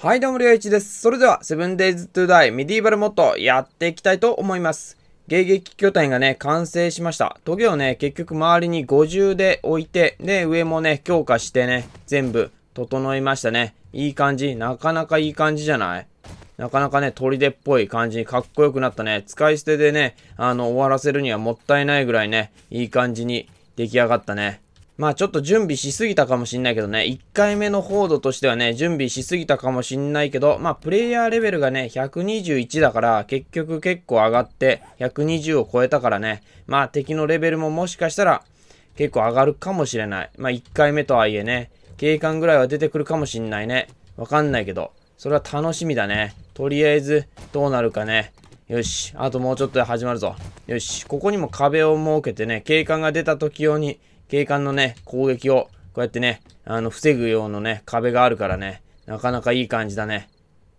はい、どうも、りょういちです。それでは、セブンデイズトゥダイミディーバルモッドやっていきたいと思います。迎撃拠点がね、完成しました。トゲをね、結局周りに50で置いて、で、上もね、強化してね、全部整いましたね。いい感じ。なかなかいい感じじゃないなかなかね、砦っぽい感じにかっこよくなったね。使い捨てでね、あの、終わらせるにはもったいないぐらいね、いい感じに出来上がったね。まあちょっと準備しすぎたかもしんないけどね、1回目の報道としてはね、準備しすぎたかもしんないけど、まあプレイヤーレベルがね、121だから、結局結構上がって、120を超えたからね、まあ敵のレベルももしかしたら、結構上がるかもしれない。まあ1回目とはいえね、警官ぐらいは出てくるかもしんないね。わかんないけど、それは楽しみだね。とりあえず、どうなるかね。よし、あともうちょっとで始まるぞ。よし、ここにも壁を設けてね、警官が出た時用に、警官のね、攻撃を、こうやってね、あの、防ぐようなね、壁があるからね、なかなかいい感じだね。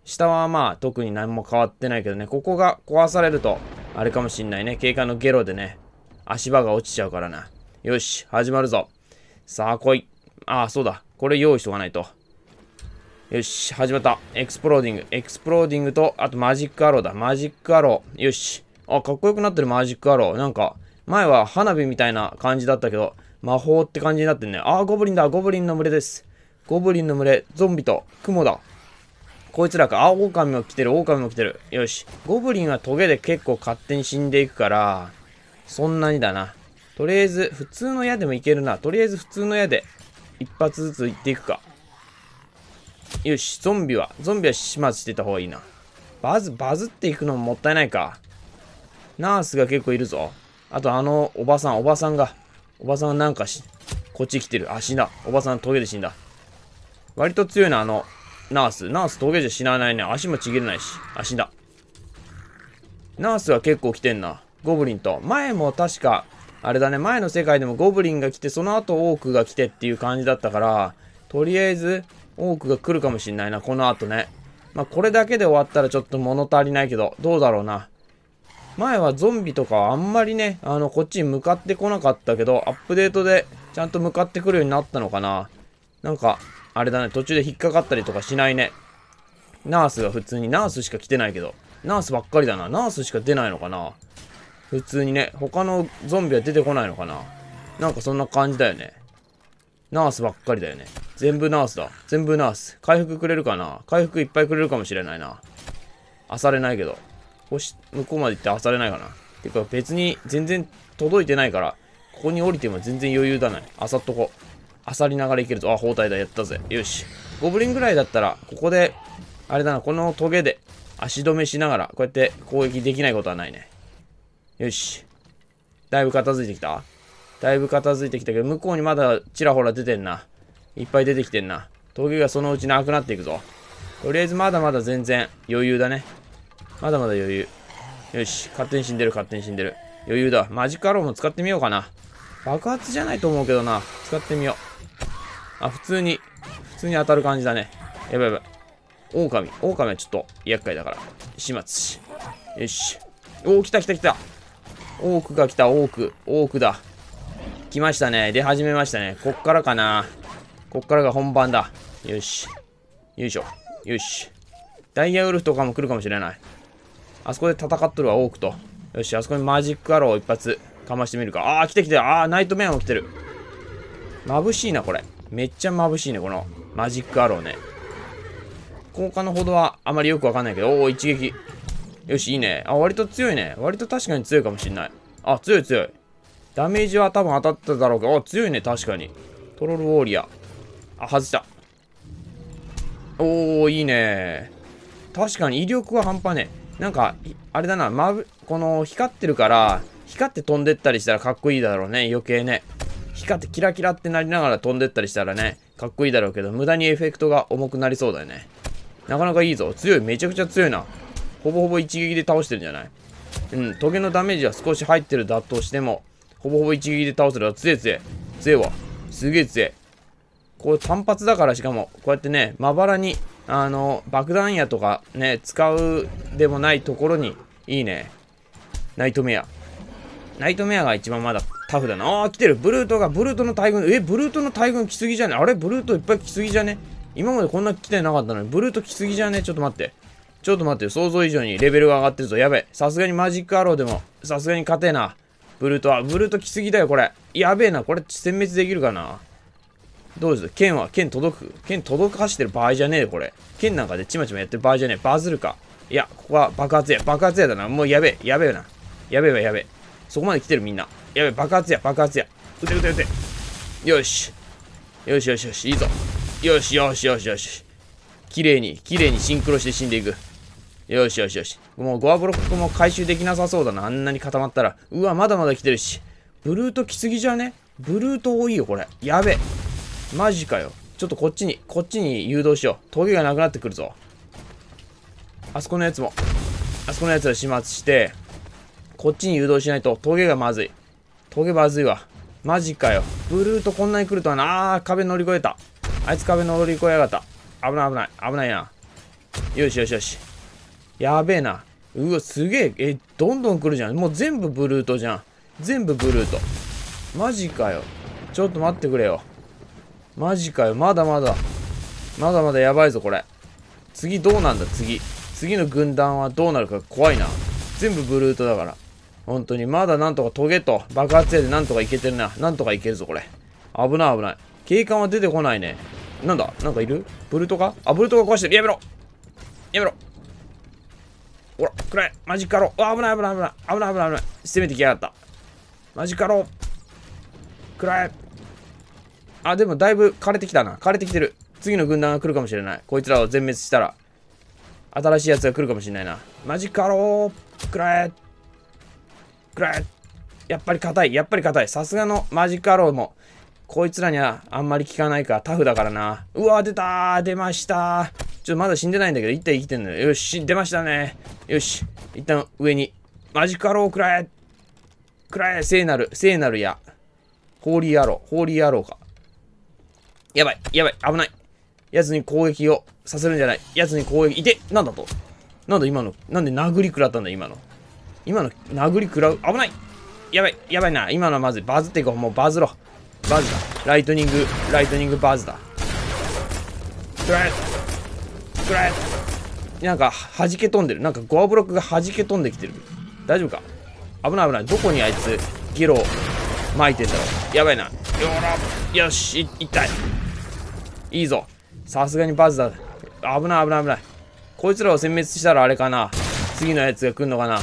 下はまあ、特に何も変わってないけどね、ここが壊されると、あれかもしんないね。警官のゲロでね、足場が落ちちゃうからな。よし、始まるぞ。さあ、来い。ああ、そうだ。これ用意しとかないと。よし、始まった。エクスプローディング。エクスプローディングと、あとマジックアローだ。マジックアロー。よし。あ、かっこよくなってるマジックアロー。なんか、前は花火みたいな感じだったけど、魔法って感じになってんね。ああ、ゴブリンだ。ゴブリンの群れです。ゴブリンの群れ。ゾンビと、クモだ。こいつらか。あ、狼も来てる。狼も来てる。よし。ゴブリンはトゲで結構勝手に死んでいくから、そんなにだな。とりあえず、普通の矢でもいけるな。とりあえず普通の矢で、一発ずつ行っていくか。よし、ゾンビは、ゾンビは始末してた方がいいな。バズ、バズっていくのももったいないか。ナースが結構いるぞ。あとあの、おばさん、おばさんが、おばさんなんかし、こっち来てる。あ、死んだ。おばさん峠で死んだ。割と強いな、あの、ナース。ナース峠じゃ死なないね。足もちぎれないし。あ、死んだ。ナースは結構来てんな。ゴブリンと。前も確か、あれだね、前の世界でもゴブリンが来て、その後オークが来てっていう感じだったから、とりあえず、オークが来るかもしんないな、この後ね。まあ、これだけで終わったらちょっと物足りないけど、どうだろうな。前はゾンビとかあんまりね、あの、こっちに向かってこなかったけど、アップデートでちゃんと向かってくるようになったのかな。なんか、あれだね、途中で引っかかったりとかしないね。ナースが普通に、ナースしか来てないけど、ナースばっかりだな。ナースしか出ないのかな。普通にね、他のゾンビは出てこないのかな。なんかそんな感じだよね。ナースばっかりだよね。全部ナースだ。全部ナース。回復くれるかな回復いっぱいくれるかもしれないな。あされないけど。こし向こうまで行ってあされないかな。てか別に全然届いてないから、ここに降りても全然余裕だない。あさっとこ。あさりながらいけると。あ、包帯だ。やったぜ。よし。ゴブリンぐらいだったら、ここで、あれだな、このトゲで足止めしながら、こうやって攻撃できないことはないね。よし。だいぶ片付いてきただいぶ片付いてきたけど、向こうにまだちらほら出てんな。いっぱい出てきてんな。トゲがそのうちなくなっていくぞ。とりあえずまだまだ全然余裕だね。まだまだ余裕。よし、勝手に死んでる、勝手に死んでる。余裕だ。マジックアローも使ってみようかな。爆発じゃないと思うけどな。使ってみよう。あ、普通に、普通に当たる感じだね。やばいやばい。狼。狼はちょっと厄介だから。始末よし。おお、来た来た来た。オークが来た、オーク。オークだ。来ましたね。出始めましたね。こっからかな。こっからが本番だ。よし。よいしょ。よし。ダイヤウルフとかも来るかもしれない。あそこで戦っとるは多くと。よし、あそこにマジックアロー一発かましてみるか。ああ、来て来て。ああ、ナイトメア起きてる。眩しいな、これ。めっちゃ眩しいね、このマジックアローね。効果のほどはあまりよくわかんないけど、おお、一撃。よし、いいね。あ、割と強いね。割と確かに強いかもしんない。あ、強い強い。ダメージは多分当たっただろうけど、お強いね、確かに。トロルウォーリア。あ、外した。おー、いいね。確かに威力は半端ねえ。なんか、あれだな、まぶ、この光ってるから、光って飛んでったりしたらかっこいいだろうね、余計ね。光ってキラキラってなりながら飛んでったりしたらね、かっこいいだろうけど、無駄にエフェクトが重くなりそうだよね。なかなかいいぞ。強い、めちゃくちゃ強いな。ほぼほぼ一撃で倒してるんじゃないうん、トゲのダメージは少し入ってるだとしても、ほぼほぼ一撃で倒せるわ。強い強い。強いわ。すげえ強い。これ単発だからしかも、こうやってね、まばらにあの、爆弾やとかね、使うでもないところに、いいね。ナイトメア。ナイトメアが一番まだタフだな。ああ、来てる。ブルートが、ブルートの大群。え、ブルートの大群来すぎじゃねあれブルートいっぱい来すぎじゃね今までこんな来てなかったのに、ブルート来すぎじゃねちょっと待って。ちょっと待って。想像以上にレベルが上がってるぞ。やべえ。さすがにマジックアローでも、さすがに勝てえな。ブルートは、ブルート来すぎだよ、これ。やべえな。これ、殲滅できるかなどうです剣は、剣届く剣届かしてる場合じゃねえよ、これ。剣なんかでちまちまやってる場合じゃねえ。バズるか。いや、ここは爆発や。爆発やだな。もうやべえ。やべえな。やべえやべえ。そこまで来てるみんな。やべえ、爆発や、爆発や。撃て撃て撃て。よし。よしよしよし、いいぞ。よしよしよしよし。綺麗に、綺麗にシンクロして死んでいく。よしよしよし。もうゴアブロックも回収できなさそうだな。あんなに固まったら。うわ、まだまだ来てるし。ブルート来すぎじゃねブルート多いよ、これ。やべえ。マジかよ。ちょっとこっちに、こっちに誘導しよう。トゲがなくなってくるぞ。あそこのやつも、あそこのやつは始末して、こっちに誘導しないとトゲがまずい。トゲまずいわ。マジかよ。ブルーとこんなに来るとはな。あー、壁乗り越えた。あいつ壁乗り越えやがった。危ない危ない。危ないな。よしよしよし。やべえな。うわ、すげえ。え、どんどん来るじゃん。もう全部ブルートじゃん。全部ブルート。マジかよ。ちょっと待ってくれよ。マジかよ。まだまだ。まだまだやばいぞ、これ。次どうなんだ、次。次の軍団はどうなるか怖いな。全部ブルートだから。本当に。まだなんとかトゲと爆発やでなんとかいけてるな。なんとかいけるぞ、これ。危ない危ない。警官は出てこないね。なんだなんかいるブルートかあ、ブルートが壊してる。やめろやめろほら、暗い。マジかろう。危ない危ない危ない。危ない危ない危ない。攻めてきやがった。マジかろう。暗い。あ、でもだいぶ枯れてきたな。枯れてきてる。次の軍団が来るかもしれない。こいつらを全滅したら。新しいやつが来るかもしれないな。マジかろー。くらえ。くらえ。やっぱり硬い。やっぱり硬い。さすがのマジカローも。こいつらにはあんまり効かないからタフだからな。うわ、出たー。出ましたちょっとまだ死んでないんだけど、一体生きてんのよ。よし、出ましたね。よし。一旦上に。マジカローくらえ。くらえ。聖なる、聖なるや。ホーリーアロー。ホーリーアローか。やばい、やばい、危ない。奴に攻撃をさせるんじゃない。奴に攻撃、いて、なんだと。なんだ今の、なんで殴り食らったんだ今の。今の、殴り食らう、危ないやばい、やばいな。今のはまずバズっていこう。もうバズろ。バズだ。ライトニング、ライトニングバズだ。くらえくらえなんか、弾け飛んでる。なんか、ゴアブロックが弾け飛んできてる。大丈夫か危ない危ない。どこにあいつ、ゲロ巻いてんだろやばいな。よよし、いったい。いいぞ。さすがにバズだ。危ない危ない危ない。こいつらを殲滅したらあれかな。次のやつが来んのかな。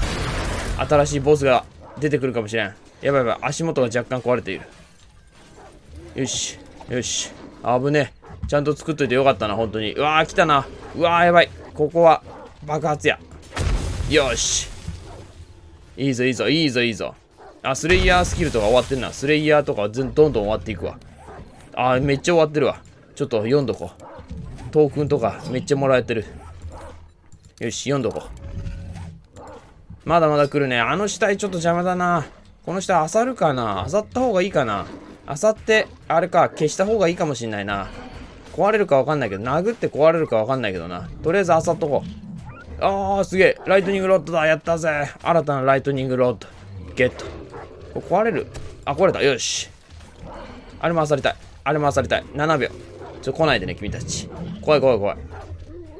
新しいボスが出てくるかもしれん。やばいやばい。足元が若干壊れている。よし。よし。危ねえ。ちゃんと作っといてよかったな、本当に。うわー、来たな。うわー、やばい。ここは爆発や。よし。いいぞ、いいぞ、いいぞ、いいぞ。あ、スレイヤースキルとか終わってんな。スレイヤーとかどんどん終わっていくわ。あ、めっちゃ終わってるわ。ちょっと読んどこう。トークンとかめっちゃもらえてる。よし、読んどこう。まだまだ来るね。あの死体ちょっと邪魔だな。この下漁るかな漁った方がいいかな漁って、あれか、消した方がいいかもしんないな。壊れるかわかんないけど、殴って壊れるかわかんないけどな。とりあえず漁っとこう。あー、すげえ。ライトニングロッドだ。やったぜ。新たなライトニングロッド。ゲット。これ壊れるあ壊れたよしあれ回されたいあれ回されたい7秒ちょ来ないでね君たち怖い怖い怖い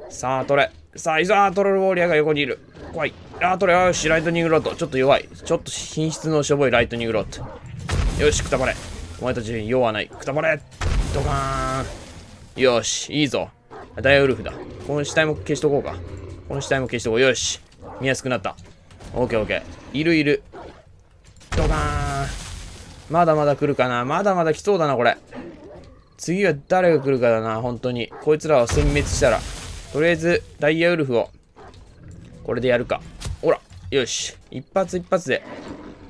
さあ取れさあいざトロルウォーリアが横にいる怖いあー取れよしライトニングロッドちょっと弱いちょっと品質のしょぼいライトニングロッドよしくたばれお前たち用はないくたばれドカーンよしいいぞダイオウルフだこの死体も消しとこうかこの死体も消しとこうよし見やすくなったオッケーオッケーいるいるドカーン。まだまだ来るかな。まだまだ来そうだな、これ。次は誰が来るかだな、本当に。こいつらを殲滅したら。とりあえず、ダイヤウルフを、これでやるか。ほら、よし。一発一発で。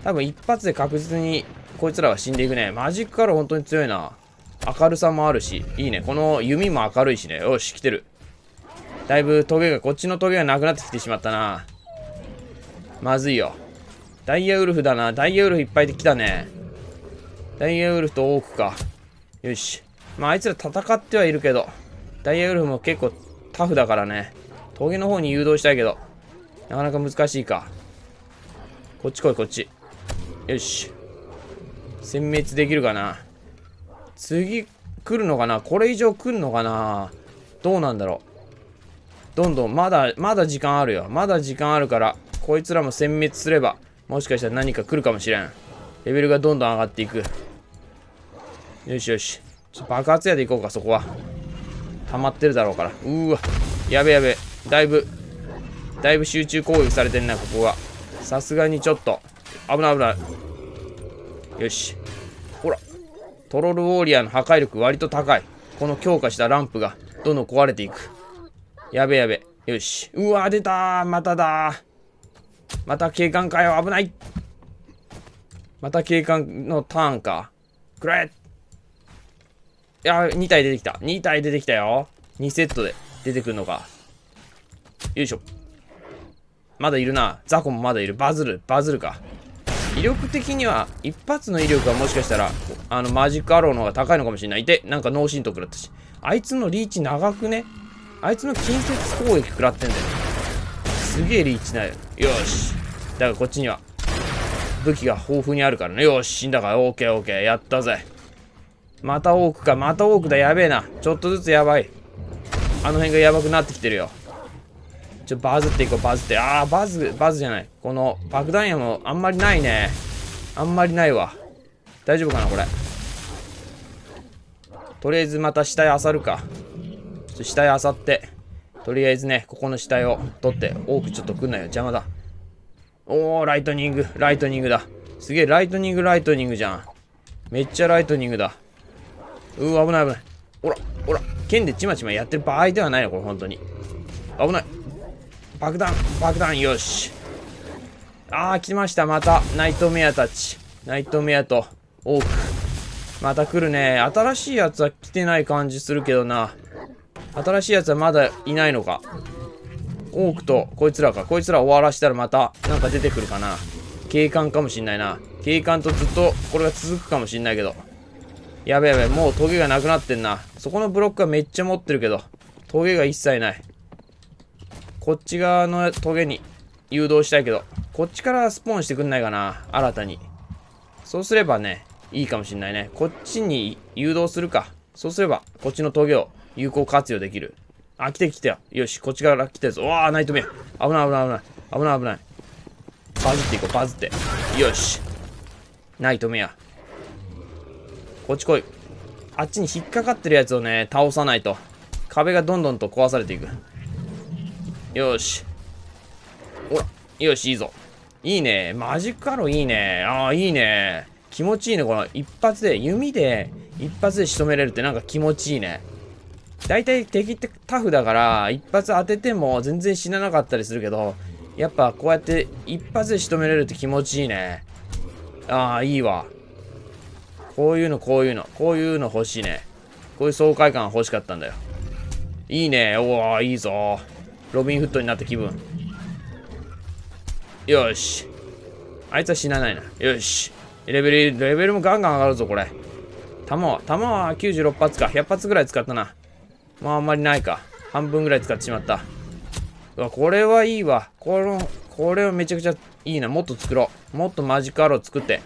多分一発で確実に、こいつらは死んでいくね。マジックカロー本当に強いな。明るさもあるし、いいね。この弓も明るいしね。よし、来てる。だいぶトゲが、こっちのトゲがなくなってきてしまったな。まずいよ。ダイヤウルフだな。ダイヤウルフいっぱいできたね。ダイヤウルフとオークか。よし。まあ、あいつら戦ってはいるけど、ダイヤウルフも結構タフだからね。峠の方に誘導したいけど、なかなか難しいか。こっち来い、こっち。よし。殲滅できるかな。次来るのかなこれ以上来るのかなどうなんだろう。どんどん、まだ、まだ時間あるよ。まだ時間あるから、こいつらも殲滅すれば、もしかしたら何か来るかもしれん。レベルがどんどん上がっていく。よしよし。ちょっと爆発やで行こうか、そこは。溜まってるだろうから。うーわ。やべやべ。だいぶ、だいぶ集中攻撃されてんな、ここは。さすがにちょっと。危ない危ない。よし。ほら。トロルウォーリアーの破壊力割と高い。この強化したランプがどんどん壊れていく。やべやべ。よし。うわ、出たまただまた警官かよ危ないまた警官のターンかくれいや2体出てきた2体出てきたよ2セットで出てくるのかよいしょまだいるなザコもまだいるバズるバズるか威力的には一発の威力はもしかしたらあのマジックアローの方が高いのかもしれないでなんか脳震とだらったしあいつのリーチ長くねあいつの近接攻撃食らってんだよすげえリーチだよよし。だからこっちには、武器が豊富にあるからね。よし、死んだから、オーケーオーケー。やったぜ。また多くか、また多くだ。やべえな。ちょっとずつやばい。あの辺がやばくなってきてるよ。ちょ、バズっていこう、バズって。あー、バズ、バズじゃない。この爆弾やもあんまりないね。あんまりないわ。大丈夫かな、これ。とりあえずまた死体漁るか。ちょっと死体漁って。とりあえずね、ここの死体を取って、多くちょっと来んなよ。邪魔だ。おー、ライトニング、ライトニングだ。すげえ、ライトニング、ライトニングじゃん。めっちゃライトニングだ。うー、危ない危ない。ほら、ほら、剣でちまちまやってる場合ではないよ、これ、本当に。危ない。爆弾、爆弾、よし。あー、来ました、また。ナイトメアたち。ナイトメアと、多く。また来るね。新しいやつは来てない感じするけどな。新しいやつはまだいないのか。多くとこいつらか。こいつら終わらしたらまたなんか出てくるかな。警官かもしんないな。警官とずっとこれが続くかもしんないけど。やべやべ、もうトゲがなくなってんな。そこのブロックはめっちゃ持ってるけど、トゲが一切ない。こっち側のトゲに誘導したいけど、こっちからスポーンしてくんないかな。新たに。そうすればね、いいかもしんないね。こっちに誘導するか。そうすれば、こっちのトゲを有効活用できる。あ、来て来てよ。よし、こっちから来たやつ。わあ、ナイトメア。危ない危ない危ない。危ない危ない。バズっていこう、バズって。よし。ナイトメア。こっち来い。あっちに引っかかってるやつをね、倒さないと。壁がどんどんと壊されていく。よし。ほら。よし、いいぞ。いいね。マジックアローいいね。ああ、いいね。気持ちいいね。この一発で、弓で、一発で仕留めれるってなんか気持ちいいね。大体敵ってタフだから一発当てても全然死ななかったりするけどやっぱこうやって一発で仕留めれるって気持ちいいねああいいわこういうのこういうのこういうの欲しいねこういう爽快感欲しかったんだよいいねおおいいぞロビンフットになった気分よしあいつは死なないなよしレベルレベルもガンガン上がるぞこれ弾は弾は96発か100発ぐらい使ったなまああんまりないか。半分ぐらい使ってしまった。うわ、これはいいわ。この、これはめちゃくちゃいいな。もっと作ろう。もっとマジカロ作って、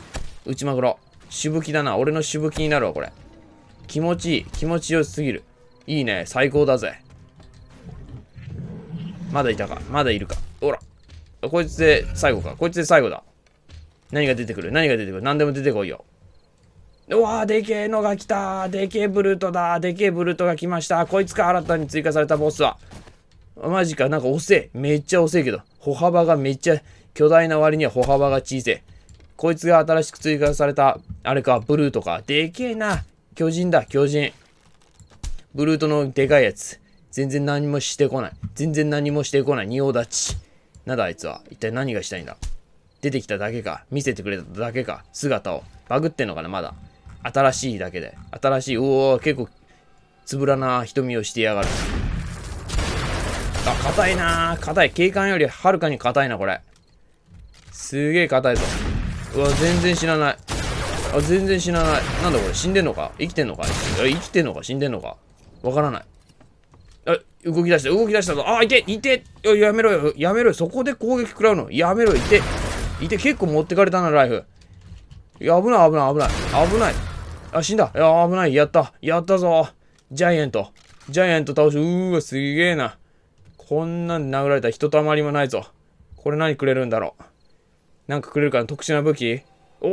打ちまくろう。しぶきだな。俺のしぶきになるわ、これ。気持ちいい。気持ちよすぎる。いいね。最高だぜ。まだいたか。まだいるか。ほら。こいつで最後か。こいつで最後だ。何が出てくる何が出てくる何でも出てこいよ。うわー、でけえのが来たでけえブルートだでけえブルートが来ましたこいつか、新たに追加されたボスは。マジか、なんか遅え。めっちゃ遅えけど。歩幅がめっちゃ巨大な割には歩幅が小せえ。こいつが新しく追加された、あれか、ブルートか。でけえな。巨人だ、巨人。ブルートのでかいやつ。全然何もしてこない。全然何もしてこない。仁王立ち。なんだあいつは。一体何がしたいんだ出てきただけか。見せてくれただけか。姿を。バグってんのかな、まだ。新しいだけで。新しい、うお結構、つぶらな瞳をしてやがる。あ、硬いな硬い。警官よりはるかに硬いな、これ。すげえ硬いぞ。うわ、全然死なない。あ、全然死なない。なんだこれ、死んでんのか生きてんのか生きてんのか死んでんのかわからない。あ、動き出した、動き出したぞ。あ、いて、いて、やめろよ、やめろよ。そこで攻撃食らうの。やめろいて。いて、結構持ってかれたな、ライフ。いや、危ない、危ない、危ない。危ない。あ、死んだ。いや、危ない。やった。やったぞ。ジャイアント。ジャイアント倒しうーわ、すげえな。こんなん殴られたらひとたまりもないぞ。これ何くれるんだろう。なんかくれるかな特殊な武器お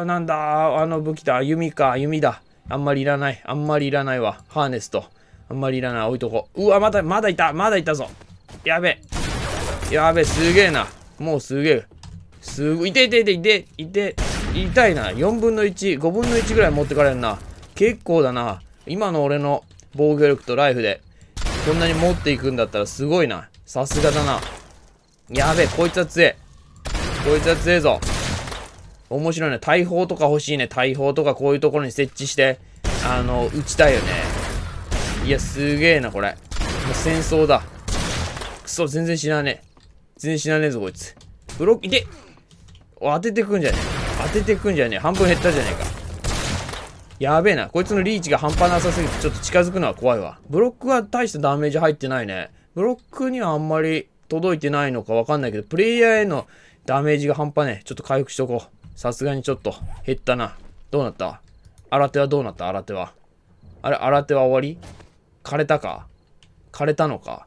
ー、なんだ。あの武器だ。弓か。弓だ。あんまりいらない。あんまりいらないわ。ハーネスと。あんまりいらない。置いとこう。うわ、まだ、まだいた。まだいたぞ。やべ。やべ、すげえな。もうすげえ。すぐ、いていていていて、いて。痛いな。4分の1、5分の1ぐらい持ってかれるな。結構だな。今の俺の防御力とライフで、こんなに持っていくんだったらすごいな。さすがだな。やべえ、こいつは強え。こいつは強えぞ。面白いね。大砲とか欲しいね。大砲とかこういうところに設置して、あの、撃ちたいよね。いや、すげえな、これ。もう戦争だ。くそ、全然死なねえ。全然死なねえぞ、こいつ。ブロック、で当ててくんじゃねえ。当ててくんじゃねえ。半分減ったじゃねえか。やべえな。こいつのリーチが半端なさすぎてちょっと近づくのは怖いわ。ブロックは大したダメージ入ってないね。ブロックにはあんまり届いてないのかわかんないけど、プレイヤーへのダメージが半端ねちょっと回復しとこう。さすがにちょっと減ったな。どうなった新手はどうなった新手は。あれ、新手は終わり枯れたか枯れたのか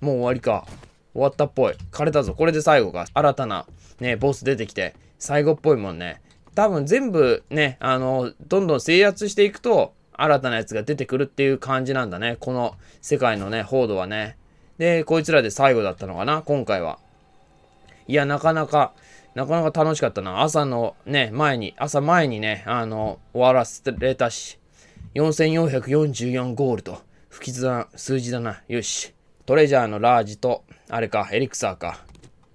もう終わりか。終わったっぽい。枯れたぞ。これで最後か。新たな、ね、ボス出てきて、最後っぽいもんね。多分全部ね、あの、どんどん制圧していくと、新たなやつが出てくるっていう感じなんだね。この世界のね、報道はね。で、こいつらで最後だったのかな、今回は。いや、なかなか、なかなか楽しかったな。朝のね、前に、朝前にね、あの、終わらせれたし、4444ゴールと、不吉な数字だな。よし。トレジャーのラージと、あれか、エリクサーか。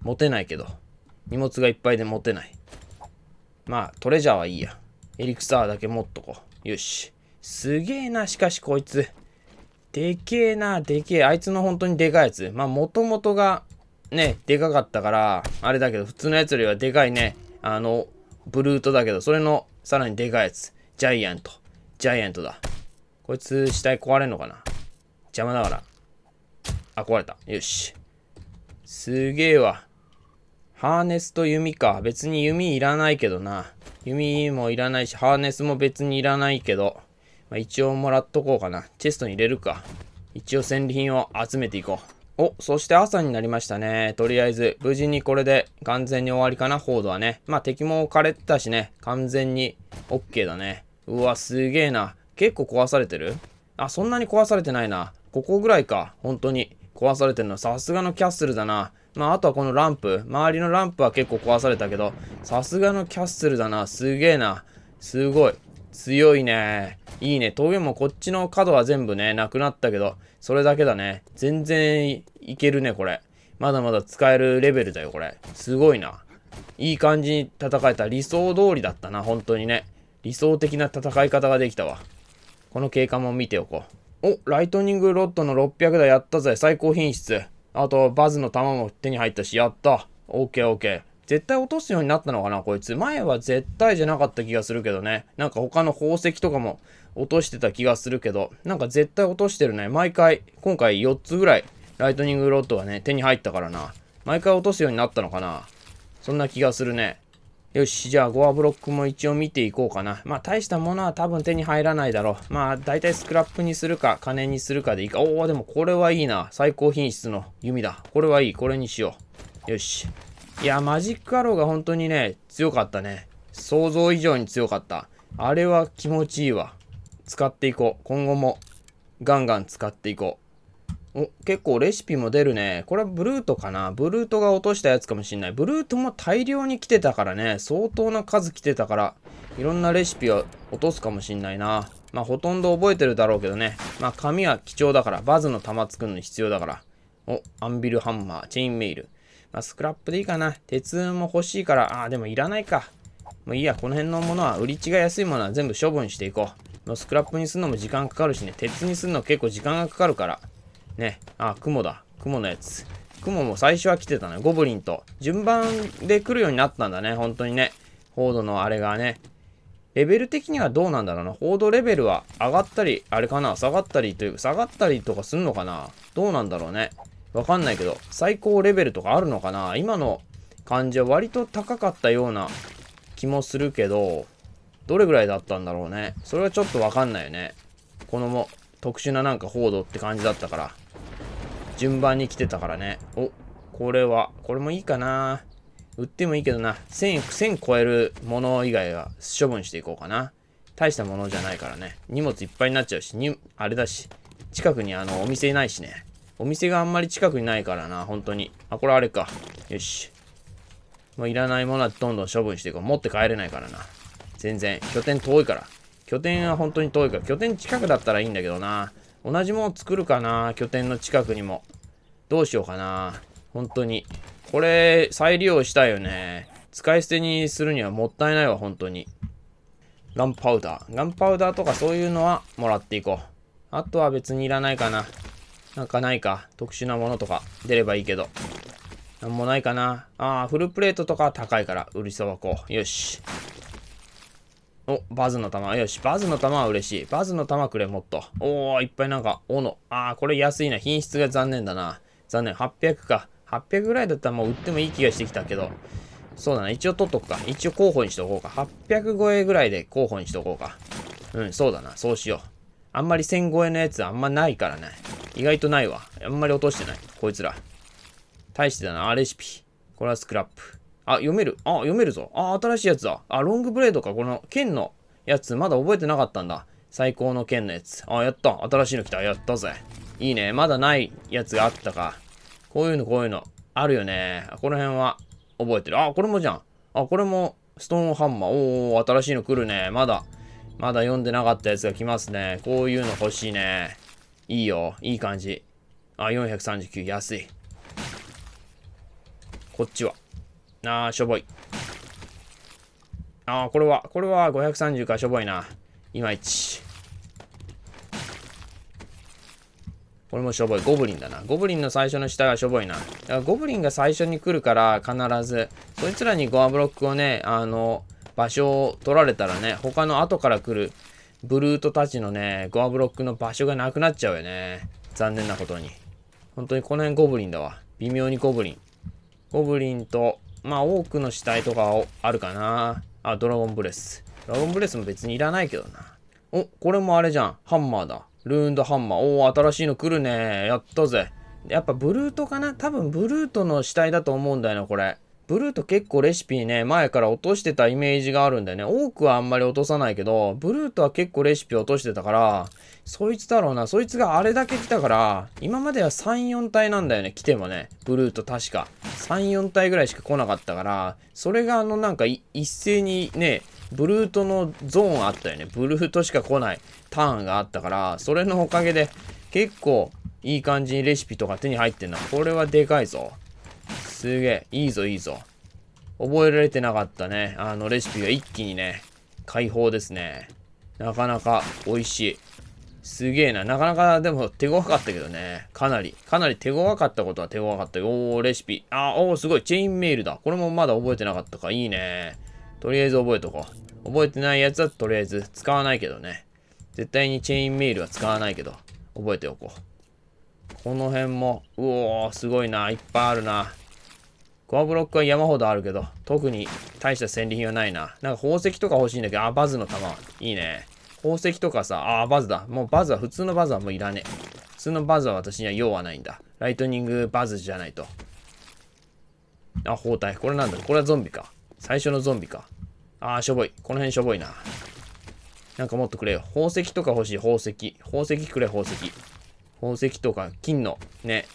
持てないけど。荷物がいっぱいで持てない。まあ、トレジャーはいいや。エリクサーだけ持っとこう。よし。すげえな、しかしこいつ。でけえな、でけえ。あいつの本当にでかいやつ。まあ、もともとが、ね、でかかったから、あれだけど、普通のやつよりはでかいね。あの、ブルートだけど、それの、さらにでかいやつ。ジャイアント。ジャイアントだ。こいつ、死体壊れんのかな邪魔だから。あ、壊れた。よし。すげえわ。ハーネスと弓か。別に弓いらないけどな。弓もいらないし、ハーネスも別にいらないけど。まあ、一応もらっとこうかな。チェストに入れるか。一応戦利品を集めていこう。お、そして朝になりましたね。とりあえず、無事にこれで完全に終わりかな、ホードはね。まあ敵も置かれてたしね、完全に OK だね。うわ、すげえな。結構壊されてるあ、そんなに壊されてないな。ここぐらいか、本当に。壊されてるのはさすがのキャッスルだな。まあ、あとはこのランプ。周りのランプは結構壊されたけど、さすがのキャッスルだな。すげえな。すごい。強いね。いいね。峠もこっちの角は全部ね、なくなったけど、それだけだね。全然いけるね、これ。まだまだ使えるレベルだよ、これ。すごいな。いい感じに戦えた。理想通りだったな、本当にね。理想的な戦い方ができたわ。この景観も見ておこう。お、ライトニングロッドの600台やったぜ。最高品質。あと、バズの弾も手に入ったし、やった。オッケーオッケー。絶対落とすようになったのかな、こいつ。前は絶対じゃなかった気がするけどね。なんか他の宝石とかも落としてた気がするけど、なんか絶対落としてるね。毎回、今回4つぐらい、ライトニングロッドはね、手に入ったからな。毎回落とすようになったのかな。そんな気がするね。よし、じゃあゴアブロックも一応見ていこうかな。まあ大したものは多分手に入らないだろう。まあ大体スクラップにするか金にするかでいいか。おお、でもこれはいいな。最高品質の弓だ。これはいい。これにしよう。よし。いや、マジックアローが本当にね、強かったね。想像以上に強かった。あれは気持ちいいわ。使っていこう。今後もガンガン使っていこう。お、結構レシピも出るね。これはブルートかなブルートが落としたやつかもしんない。ブルートも大量に来てたからね。相当な数来てたから、いろんなレシピを落とすかもしんないな。まあ、ほとんど覚えてるだろうけどね。まあ、紙は貴重だから、バズの玉作るのに必要だから。お、アンビルハンマー、チェインメール。まあ、スクラップでいいかな。鉄も欲しいから、あでもいらないか。もういいや、この辺のものは、売り値が安いものは全部処分していこう。スクラップにするのも時間かかるしね、鉄にするの結構時間がかかるから。ね。あ、雲だ。雲のやつ。雲も最初は来てたね。ゴブリンと。順番で来るようになったんだね。本当にね。フォードのあれがね。レベル的にはどうなんだろうな。フォードレベルは上がったり、あれかな。下がったりという、下がったりとかすんのかな。どうなんだろうね。わかんないけど、最高レベルとかあるのかな。今の感じは割と高かったような気もするけど、どれぐらいだったんだろうね。それはちょっとわかんないよね。このも特殊ななんか報道って感じだったから。順番に来てたからね。お、これは、これもいいかな。売ってもいいけどな。1000、1000超えるもの以外は処分していこうかな。大したものじゃないからね。荷物いっぱいになっちゃうし、に、あれだし。近くにあの、お店いないしね。お店があんまり近くにないからな、本当に。あ、これあれか。よし。もういらないものはどんどん処分していこう。持って帰れないからな。全然。拠点遠いから。拠点は本当に遠いから。拠点近くだったらいいんだけどな。同じもの作るかな拠点の近くにも。どうしようかな本当に。これ、再利用したいよね。使い捨てにするにはもったいないわ、本当に。ガンパウダー。ガンパウダーとかそういうのはもらっていこう。あとは別にいらないかな。なんかないか。特殊なものとか出ればいいけど。なんもないかな。ああ、フルプレートとか高いから。売りさばこう。よし。お、バズの玉。よし、バズの玉は嬉しい。バズの玉くれ、もっと。おー、いっぱいなんか、斧。あー、これ安いな。品質が残念だな。残念。800か。800ぐらいだったらもう売ってもいい気がしてきたけど。そうだな。一応取っとくか。一応候補にしとこうか。800超えぐらいで候補にしとこうか。うん、そうだな。そうしよう。あんまり1000超えのやつあんまないからね。意外とないわ。あんまり落としてない。こいつら。大してだな。レシピ。これはスクラップ。あ、読める。あ、読めるぞ。あ、新しいやつだ。あ、ロングブレードか。この剣のやつ、まだ覚えてなかったんだ。最高の剣のやつ。あ、やった。新しいの来た。やったぜ。いいね。まだないやつがあったか。こういうの、こういうの。あるよね。この辺は覚えてる。あ、これもじゃん。あ、これもストーンハンマー。おー、新しいの来るね。まだ、まだ読んでなかったやつが来ますね。こういうの欲しいね。いいよ。いい感じ。あ、439。安い。こっちは。あー、しょぼい。あー、これは、これは530か、しょぼいな。いまいち。これもしょぼい。ゴブリンだな。ゴブリンの最初の下がしょぼいな。だからゴブリンが最初に来るから、必ず、そいつらにゴアブロックをね、あの、場所を取られたらね、他の後から来るブルートたちのね、ゴアブロックの場所がなくなっちゃうよね。残念なことに。本当にこの辺ゴブリンだわ。微妙にゴブリン。ゴブリンと、まあ、多くの死体とかあるかな。あ、ドラゴンブレス。ドラゴンブレスも別にいらないけどな。お、これもあれじゃん。ハンマーだ。ルーンドハンマー。おお、新しいの来るね。やったぜ。やっぱブルートかな多分ブルートの死体だと思うんだよな、これ。ブルーと結構レシピね、前から落としてたイメージがあるんだよね。多くはあんまり落とさないけど、ブルーとは結構レシピ落としてたから、そいつだろうな、そいつがあれだけ来たから、今までは3、4体なんだよね、来てもね。ブルーと確か。3、4体ぐらいしか来なかったから、それがあのなんか一斉にね、ブルートのゾーンあったよね。ブルートしか来ないターンがあったから、それのおかげで結構いい感じにレシピとか手に入ってんな。これはでかいぞ。すげえ。いいぞ、いいぞ。覚えられてなかったね。あのレシピが一気にね、解放ですね。なかなか美味しい。すげえな。なかなかでも手強かったけどね。かなり。かなり手強かったことは手強かったよ。おー、レシピ。あー、おー、すごい。チェインメールだ。これもまだ覚えてなかったか。いいね。とりあえず覚えとこう。覚えてないやつはとりあえず使わないけどね。絶対にチェインメールは使わないけど、覚えておこう。この辺も、うおー、すごいな。いっぱいあるな。こアブロックは山ほどあるけど、特に大した戦利品はないな。なんか宝石とか欲しいんだけど、あ、バズの玉。いいね。宝石とかさ、あ、バズだ。もうバズは、普通のバズはもういらねえ。普通のバズは私には用はないんだ。ライトニングバズじゃないと。あ、包帯。これなんだこれはゾンビか。最初のゾンビか。あー、しょぼい。この辺しょぼいな。なんかもっとくれよ。宝石とか欲しい、宝石。宝石くれ、宝石。宝石とか、金の、ね、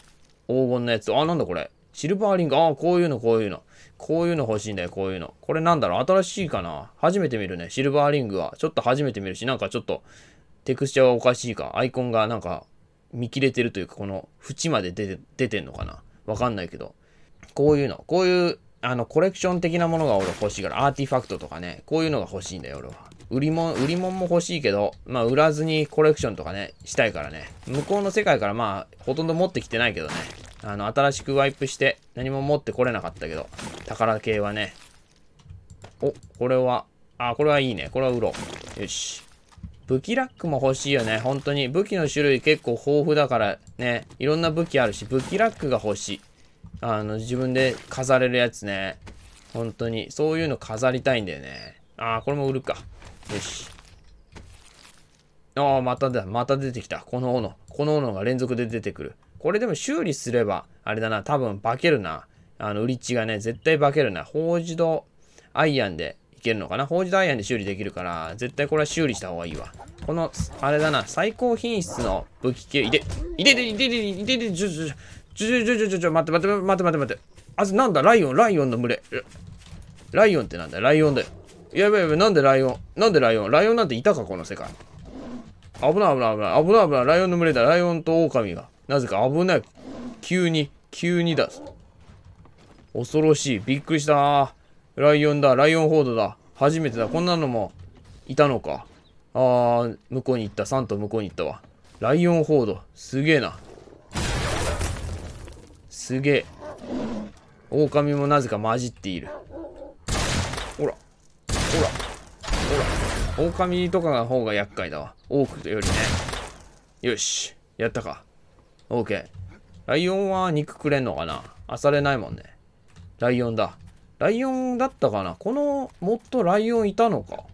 黄金のやつ。あ、なんだこれ。シルバーリング。ああ、こういうの、こういうの。こういうの欲しいんだよ、こういうの。これなんだろう新しいかな初めて見るね。シルバーリングは。ちょっと初めて見るし、なんかちょっと、テクスチャーはおかしいか。アイコンがなんか、見切れてるというか、この縁まで出て、出てんのかなわかんないけど。こういうの。こういう、あの、コレクション的なものが俺欲しいから、アーティファクトとかね。こういうのが欲しいんだよ、俺は。売り物、売り物も欲しいけど、まあ、売らずにコレクションとかね、したいからね。向こうの世界からまあ、ほとんど持ってきてないけどね。あの、新しくワイプして、何も持ってこれなかったけど、宝系はね。お、これは、あ、これはいいね。これは売ろう。よし。武器ラックも欲しいよね。本当に。武器の種類結構豊富だからね。いろんな武器あるし、武器ラックが欲しい。あの、自分で飾れるやつね。本当に。そういうの飾りたいんだよね。あー、これも売るか。よし。ああ、まただ。また出てきた。この斧。この斧が連続で出てくる。これでも修理すれば、あれだな。多分化けるな。あの、売リッチがね、絶対化けるな。法事じとアイアンでいけるのかな。法事とアイアンで修理できるから、絶対これは修理した方がいいわ。この、あれだな。最高品質の武器系。いで、いでで、いでで、いでで、ちょちょちょ、ちょちょちょちょちょ、待って待って待って待って待って。あ、なんだ、ライオン、ライオンの群れ。ライオンってなんだライオンだよ。やべやべ、なんでライオンなんでライオンライオンなんていたか、この世界。危ない危ない危ない。危ない危ない。ライオンの群れだ。ライオンと狼が。なぜか危ない。急に、急にだ。恐ろしい。びっくりしたライオンだ。ライオンホードだ。初めてだ。こんなのも、いたのか。あー、向こうに行った。3と向こうに行ったわ。ライオンホード。すげえな。すげえ。狼もなぜか混じっている。ほら。ほらほら狼とかの方が厄介だわオークよりねよしやったかオーケーライオンは肉くれんのかなあされないもんねライオンだライオンだったかなこのモッドライオンいたのか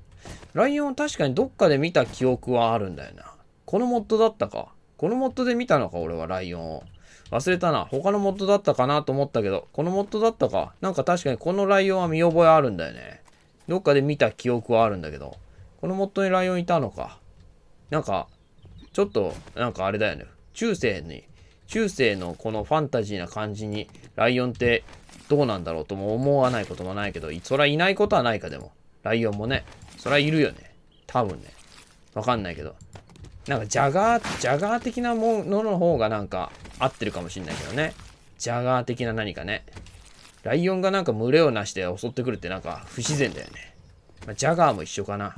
ライオン確かにどっかで見た記憶はあるんだよなこのモッドだったかこのモッドで見たのか俺はライオンを忘れたな。他のモッドだったかなと思ったけど、このモッドだったか。なんか確かにこのライオンは見覚えあるんだよね。どっかで見た記憶はあるんだけど、このモッドにライオンいたのか。なんか、ちょっと、なんかあれだよね。中世に、中世のこのファンタジーな感じに、ライオンってどうなんだろうとも思わないこともないけど、そらいないことはないかでも。ライオンもね、そらいるよね。多分ね。わかんないけど。なんかジャガー、ジャガー的なものの方がなんか合ってるかもしんないけどね。ジャガー的な何かね。ライオンがなんか群れをなして襲ってくるってなんか不自然だよね。まあ、ジャガーも一緒かな。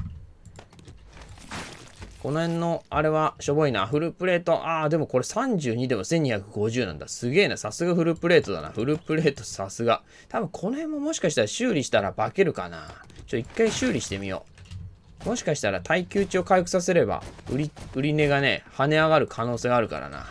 この辺の、あれは、しょぼいな。フルプレート。ああ、でもこれ32でも1250なんだ。すげえな。さすがフルプレートだな。フルプレートさすが。多分この辺ももしかしたら修理したら化けるかな。ちょ、一回修理してみよう。もしかしたら耐久値を回復させれば、売り、売り値がね、跳ね上がる可能性があるからな。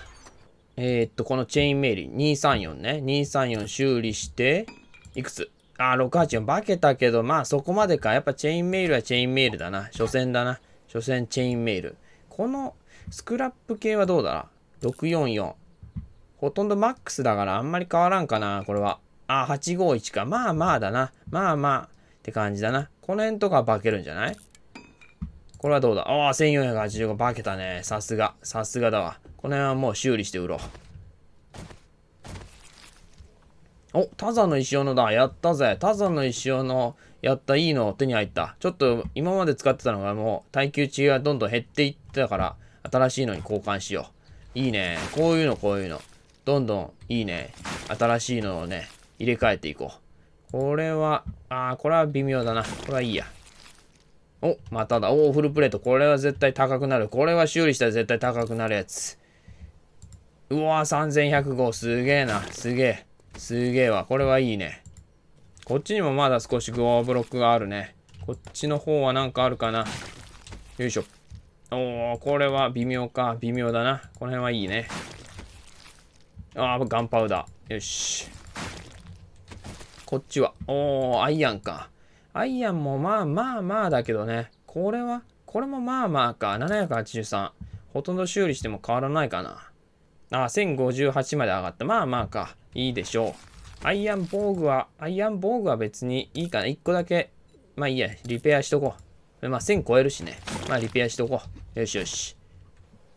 えー、っと、このチェインメール234ね。234修理して、いくつあ、684化けたけど、まあそこまでか。やっぱチェインメールはチェインメールだな。所詮だな。所詮チェインメール。このスクラップ系はどうだ ?644。ほとんどマックスだからあんまり変わらんかな、これは。あ、851か。まあまあだな。まあまあって感じだな。この辺とか化けるんじゃないこれはどうだああ、1485化けたね。さすが。さすがだわ。この辺はもう修理して売ろう。お、タザの石斧だ。やったぜ。タザの石斧、やった。いいの手に入った。ちょっと今まで使ってたのがもう耐久値がどんどん減っていったから、新しいのに交換しよう。いいね。こういうの、こういうの。どんどん、いいね。新しいのをね、入れ替えていこう。これは、あー、これは微妙だな。これはいいや。お、まただ。おフルプレート。これは絶対高くなる。これは修理したら絶対高くなるやつ。うわー、3100号。すげえな。すげえ。すげえわ。これはいいね。こっちにもまだ少しグオーブロックがあるね。こっちの方はなんかあるかな。よいしょ。おお、これは微妙か。微妙だな。この辺はいいね。あー、ガンパウダー。よし。こっちは。おお、アイアンか。アイアンもまあまあまあだけどね。これは、これもまあまあか。783。ほとんど修理しても変わらないかな。あ、1058まで上がった。まあまあか。いいでしょう。アイアン防具は、アイアン防具は別にいいかな。1個だけ、まあいいや、リペアしとこう。まあ1000超えるしね。まあリペアしとこう。よしよし。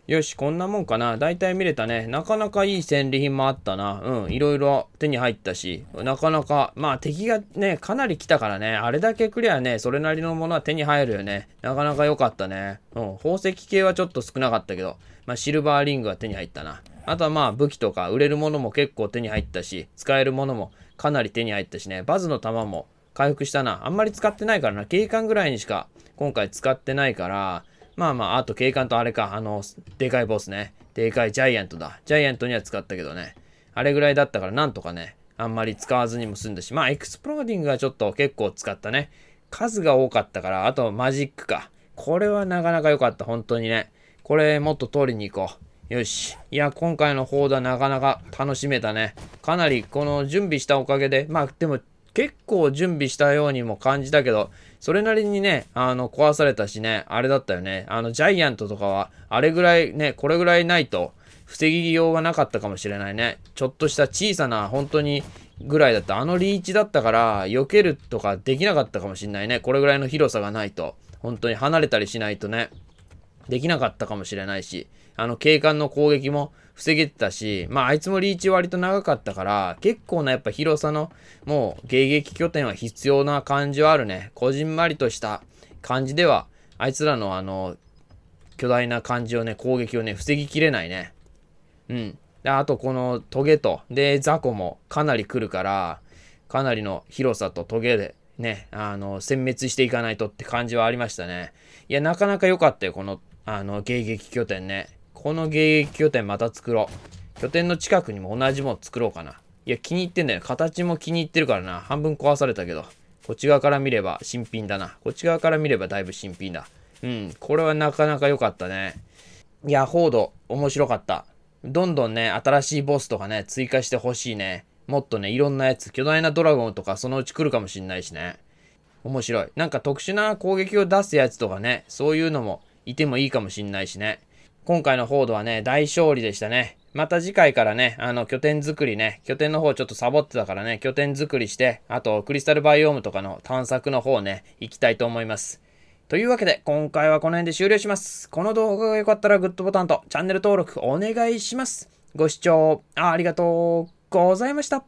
よし、こんなもんかな。だいたい見れたね。なかなかいい戦利品もあったな。うん、いろいろ手に入ったし、なかなか、まあ敵がね、かなり来たからね、あれだけクリアね、それなりのものは手に入るよね。なかなか良かったね。うん、宝石系はちょっと少なかったけど、まあシルバーリングは手に入ったな。あとはまあ武器とか売れるものも結構手に入ったし、使えるものもかなり手に入ったしね、バズの弾も回復したな。あんまり使ってないからな、警官ぐらいにしか今回使ってないから、まあまあ、あと警官とあれか、あの、でかいボスね。でかいジャイアントだ。ジャイアントには使ったけどね。あれぐらいだったからなんとかね、あんまり使わずにも済んだし、まあエクスプローディングはちょっと結構使ったね。数が多かったから、あとマジックか。これはなかなか良かった、本当にね。これもっと取りに行こう。よし。いや、今回の方だ。なかなか楽しめたね。かなりこの準備したおかげで、まあでも結構準備したようにも感じたけど、それなりにね、あの、壊されたしね、あれだったよね。あの、ジャイアントとかは、あれぐらいね、これぐらいないと、防ぎようがなかったかもしれないね。ちょっとした小さな、本当に、ぐらいだった。あのリーチだったから、避けるとかできなかったかもしれないね。これぐらいの広さがないと。本当に離れたりしないとね、できなかったかもしれないし。あの、警官の攻撃も防げてたし、まあ、あいつもリーチ割と長かったから、結構なやっぱ広さの、もう、迎撃拠点は必要な感じはあるね。こじんまりとした感じでは、あいつらのあの、巨大な感じをね、攻撃をね、防ぎきれないね。うん。で、あとこのトゲと、で、雑魚もかなり来るから、かなりの広さとトゲで、ね、あの、殲滅していかないとって感じはありましたね。いや、なかなか良かったよ、この、あの、迎撃拠点ね。この迎撃拠点また作ろう。拠点の近くにも同じもの作ろうかな。いや、気に入ってんだよ。形も気に入ってるからな。半分壊されたけど。こっち側から見れば新品だな。こっち側から見ればだいぶ新品だ。うん、これはなかなか良かったね。いや、ホード、面白かった。どんどんね、新しいボスとかね、追加してほしいね。もっとね、いろんなやつ、巨大なドラゴンとかそのうち来るかもしんないしね。面白い。なんか特殊な攻撃を出すやつとかね、そういうのもいてもいいかもしんないしね。今回のフォードはね、大勝利でしたね。また次回からね、あの、拠点作りね、拠点の方ちょっとサボってたからね、拠点作りして、あと、クリスタルバイオームとかの探索の方ね、行きたいと思います。というわけで、今回はこの辺で終了します。この動画が良かったらグッドボタンとチャンネル登録お願いします。ご視聴ありがとうございました。